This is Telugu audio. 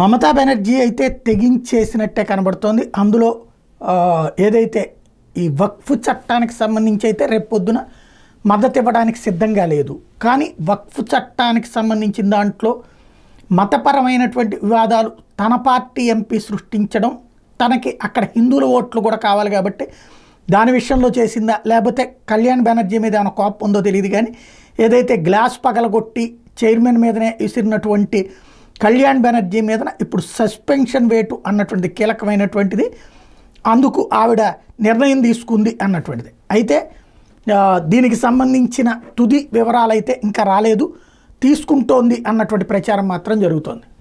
మమతా బెనర్జీ అయితే తెగించేసినట్టే కనబడుతోంది అందులో ఏదైతే ఈ వక్ఫ్ చట్టానికి సంబంధించి అయితే రేపొద్దున మద్దతు ఇవ్వడానికి సిద్ధంగా లేదు కానీ వక్ఫ్ చట్టానికి సంబంధించిన దాంట్లో మతపరమైనటువంటి వివాదాలు తన పార్టీ ఎంపీ సృష్టించడం తనకి అక్కడ హిందువుల ఓట్లు కూడా కావాలి కాబట్టి దాని విషయంలో చేసిందా లేకపోతే కళ్యాణ్ బెనర్జీ మీద ఏమైనా కోపం ఉందో తెలియదు కానీ ఏదైతే గ్లాస్ పగలగొట్టి చైర్మన్ మీదనే విసిరినటువంటి కళ్యాణ్ బెనర్జీ మీద ఇప్పుడు సస్పెన్షన్ వేటు అన్నటువంటి కీలకమైనటువంటిది అందుకు ఆవిడ నిర్ణయం తీసుకుంది అన్నటువంటిది అయితే దీనికి సంబంధించిన తుది వివరాలైతే ఇంకా రాలేదు తీసుకుంటోంది అన్నటువంటి ప్రచారం మాత్రం జరుగుతోంది